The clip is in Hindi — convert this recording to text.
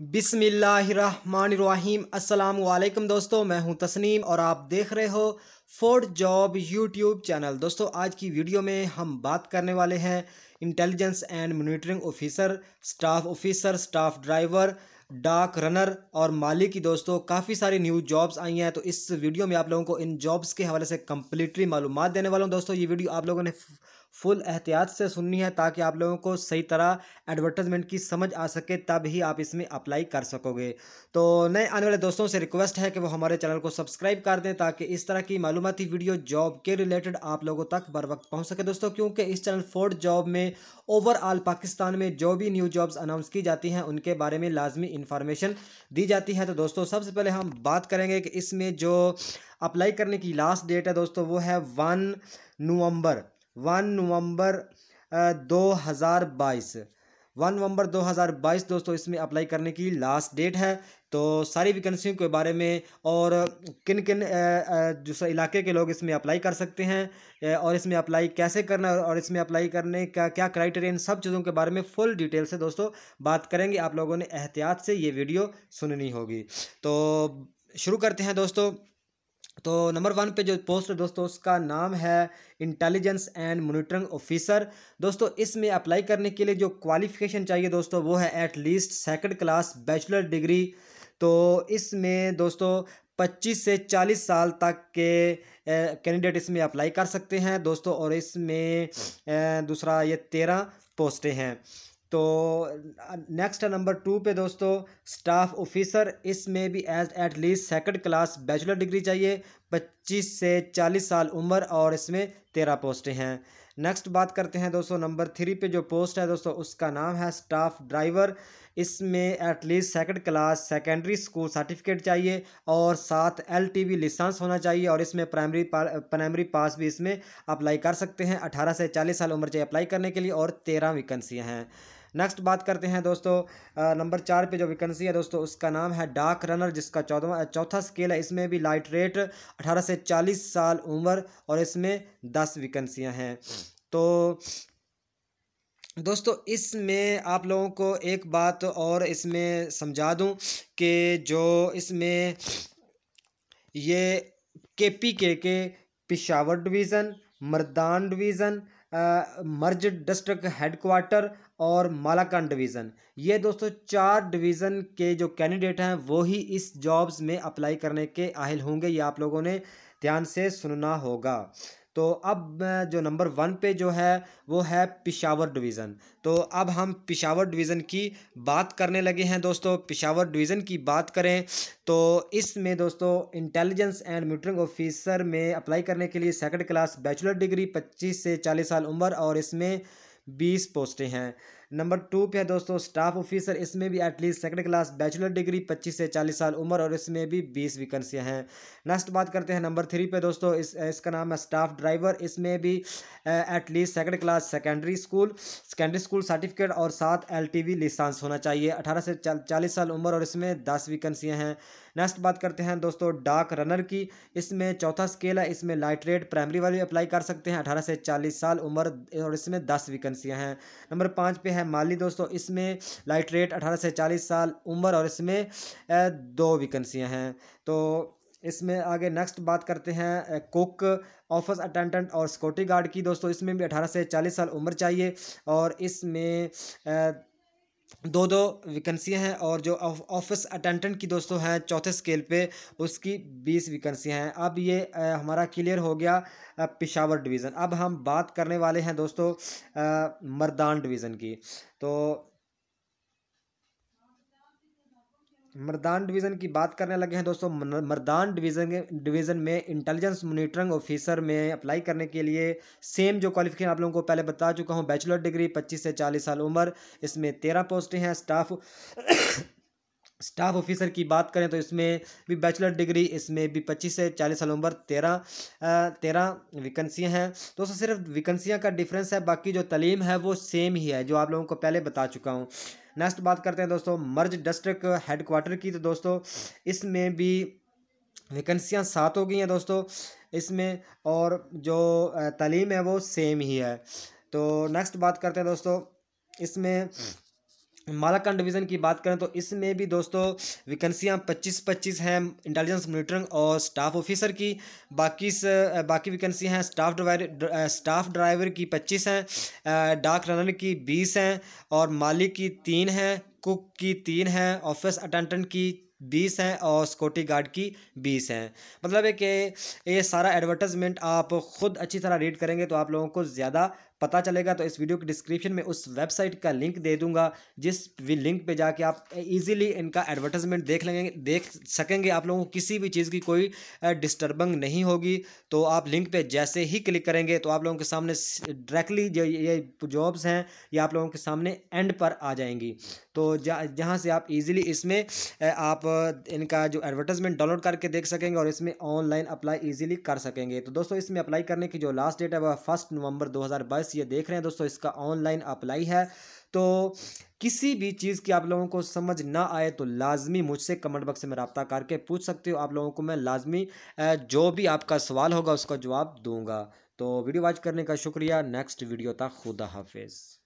बिसमीम् वालेकुम दोस्तों मैं हूं तस्नीम और आप देख रहे हो फोर्ड जॉब यूट्यूब चैनल दोस्तों आज की वीडियो में हम बात करने वाले हैं intelligence and monitoring officer staff officer staff driver डाक रनर और माली की दोस्तों काफ़ी सारी न्यू जॉब्स आई हैं तो इस वीडियो में आप लोगों को इन जॉब्स के हवाले से कम्प्लीटली मालूम देने वाला हूँ दोस्तों ये वीडियो आप लोगों ने फुल एहतियात से सुननी है ताकि आप लोगों को सही तरह एडवर्टाइजमेंट की समझ आ सके तब ही आप इसमें अप्लाई कर सकोगे तो नए आने वाले दोस्तों से रिक्वेस्ट है कि वो हमारे चैनल को सब्सक्राइब कर दें ताकि इस तरह की मालूमती वीडियो जॉब के रिलेटेड आप लोगों तक बर वक्त पहुँच सके दोस्तों क्योंकि इस चैनल फोर्ड जॉब में ओवरऑल पाकिस्तान में जो भी न्यू जॉब्स अनाउंस की जाती हैं उनके बारे में लाजमी इन्फॉर्मेशन दी जाती है तो दोस्तों सबसे पहले हम बात करेंगे कि इसमें जो अप्लाई करने की लास्ट डेट है दोस्तों वो है वन नवंबर वन नवंबर दो हज़ार बाईस वन नवंबर दो हज़ार बाईस दोस्तों इसमें अप्लाई करने की लास्ट डेट है तो सारी वैकेंसी के बारे में और किन किन जो इलाके के लोग इसमें अप्लाई कर सकते हैं और इसमें अप्लाई कैसे करना और इसमें अप्लाई करने का क्या क्राइटेरिया इन सब चीज़ों के बारे में फुल डिटेल से दोस्तों बात करेंगे आप लोगों ने एहतियात से ये वीडियो सुननी होगी तो शुरू करते हैं दोस्तों तो नंबर वन पे जो पोस्ट है दोस्तों उसका नाम है इंटेलिजेंस एंड मोनिटरिंग ऑफिसर दोस्तों इसमें अप्लाई करने के लिए जो क्वालिफिकेशन चाहिए दोस्तों वो है at least second class bachelor degree तो इसमें दोस्तों 25 से 40 साल तक के कैंडिडेट इसमें अप्लाई कर सकते हैं दोस्तों और इसमें दूसरा ये तेरह पोस्टें हैं तो नेक्स्ट है नंबर टू पे दोस्तों स्टाफ ऑफिसर इसमें भी age at least second class bachelor degree चाहिए 25 से 40 साल उम्र और इसमें तेरह पोस्टें हैं नेक्स्ट बात करते हैं दोस्तों नंबर थ्री पे जो पोस्ट है दोस्तों उसका नाम है स्टाफ ड्राइवर इसमें at least second class secondary school certificate चाहिए और साथ एल टी होना चाहिए और इसमें प्राइमरी प्राइमरी पास भी इसमें अप्लाई कर सकते हैं अठारह से चालीस साल उम्र चाहिए अप्लाई करने के लिए और तेरह वैकेंसियाँ हैं नेक्स्ट बात करते हैं दोस्तों नंबर चार पे जो वैकेंसी है दोस्तों उसका नाम है डार्क रनर जिसका चौदवा चौथा स्केल है इसमें भी लाइट रेट अठारह से चालीस साल उम्र और इसमें दस वैकेंसियाँ हैं तो दोस्तों इसमें आप लोगों को एक बात और इसमें समझा दूं कि जो इसमें ये के पी के के Peshawar division Mardan division merge district headquarters और मालाकान डिवीज़न ये दोस्तों चार डिवीज़न के जो कैंडिडेट हैं वो ही इस जॉब्स में अप्लाई करने के आहिल होंगे ये आप लोगों ने ध्यान से सुनना होगा तो अब जो नंबर वन पे जो है वो है पिशावर डिवीज़न तो अब हम पिशावर डिवीज़न की बात करने लगे हैं दोस्तों पिशावर डिवीज़न की बात करें तो इसमें दोस्तों इंटेलिजेंस एंड मीटरिंग ऑफिसर में अप्लाई करने के लिए सेकंड क्लास बैचलर डिग्री 25 से 40 साल उम्र और इसमें बीस पोस्टें हैं नंबर टू पे है दोस्तों स्टाफ ऑफिसर इसमें भी at least second class bachelor degree पच्चीस से चालीस साल उम्र और इसमें भी बीस वैकेंसियाँ हैं नेक्स्ट बात करते हैं नंबर थ्री पे दोस्तों इस इसका नाम है स्टाफ ड्राइवर इसमें भी at least second class secondary school secondary school certificate और साथ एल टी होना चाहिए अठारह से चालीस साल उम्र और इसमें दस वैकेंसियाँ हैं नेक्स्ट बात करते हैं दोस्तों डाक रनर की इसमें चौथा स्केल है इसमें लाइट रेड प्राइमरी वाले अप्लाई कर सकते हैं अठारह से चालीस साल उम्र और इसमें दस वैकेंसियाँ हैं नंबर पाँच पे है है माली दोस्तों इसमें लाइट रेट अठारह से चालीस साल उम्र और इसमें दो वैकेंसियाँ हैं तो इसमें आगे नेक्स्ट बात करते हैं कुक ऑफिस अटेंडेंट और सिक्योरिटी गार्ड की दोस्तों इसमें भी अठारह से चालीस साल उम्र चाहिए और इसमें दो दो वैकेंसियाँ हैं और जो ऑफिस अटेंडेंट की दोस्तों हैं चौथे स्केल पे उसकी बीस वैकेंसियाँ हैं अब ये आ, हमारा क्लियर हो गया पिशावर डिवीज़न अब हम बात करने वाले हैं दोस्तों मर्दान डिवीज़न की तो मरदान डिवीज़न की बात करने लगे हैं दोस्तों मरदान डिवीज़न डिवीज़न में इंटेलिजेंस मोनिटरिंग ऑफिसर में अप्लाई करने के लिए सेम जो क्वालिफिकेशन आप लोगों को पहले बता चुका हूँ बैचलर डिग्री 25 से 40 साल उम्र इसमें तेरह पोस्टें हैं स्टाफ स्टाफ ऑफिसर की बात करें तो इसमें भी बैचलर डिग्री इसमें भी पच्चीस से चालीस साल उम्र तेरह तेरह वैकेंसियां हैं दोस्तों सिर्फ वैकेंसियां का डिफरेंस है बाकी जो तलीम है वो सेम ही है जो आप लोगों को पहले बता चुका हूँ नेक्स्ट बात करते हैं दोस्तों मर्ज डिस्ट्रिक्ट हेडक्वार्टर की तो दोस्तों इसमें भी वैकेंसियाँ सात हो गई हैं दोस्तों इसमें और जो तालीम है वो सेम ही है तो नेक्स्ट बात करते हैं दोस्तों इसमें मालाकान डिवीज़न की बात करें तो इसमें भी दोस्तों वैकेंसियाँ 25-25 हैं इंटेलिजेंस मोनिटरिंग और स्टाफ ऑफिसर की बाकी स, बाकी वैकेंसी हैं स्टाफ ड्राइवर स्टाफ ड्राइवर की 25 हैं डाक रनर की 20 हैं और मालिक की तीन हैं कुक की तीन हैं ऑफिस अटेंडेंट की बीस हैं और सिक्योरिटी गार्ड की बीस हैं मतलब है कि ये सारा एडवर्टाइजमेंट आप ख़ुद अच्छी तरह रीड करेंगे तो आप लोगों को ज़्यादा पता चलेगा तो इस वीडियो के डिस्क्रिप्शन में उस वेबसाइट का लिंक दे दूंगा जिस लिंक पे जाके आप इजीली इनका एडवर्टाइजमेंट देख लेंगे देख सकेंगे आप लोगों को किसी भी चीज़ की कोई डिस्टर्बिंग नहीं होगी तो आप लिंक पे जैसे ही क्लिक करेंगे तो आप लोगों के सामने डायरेक्टली जो ये जॉब्स हैं ये आप लोगों के सामने एंड पर आ जाएंगी तो जहाँ से आप इजीली इसमें आप इनका जो एडवर्टाइजमेंट डाउनलोड करके देख सकेंगे और इसमें ऑनलाइन अप्लाई इजीली कर सकेंगे तो दोस्तों इसमें अप्लाई करने की जो लास्ट डेट है वह फर्स्ट नवंबर 2022 बस ये देख रहे हैं दोस्तों इसका ऑनलाइन अप्लाई है तो किसी भी चीज़ की आप लोगों को समझ ना आए तो लाजमी मुझसे कमेंट बॉक्स में रबता करके पूछ सकते हो आप लोगों को मैं लाजमी जो भी आपका सवाल होगा उसका जवाब दूंगा तो वीडियो वॉच करने का शुक्रिया नेक्स्ट वीडियो तक खुदा हाफिज़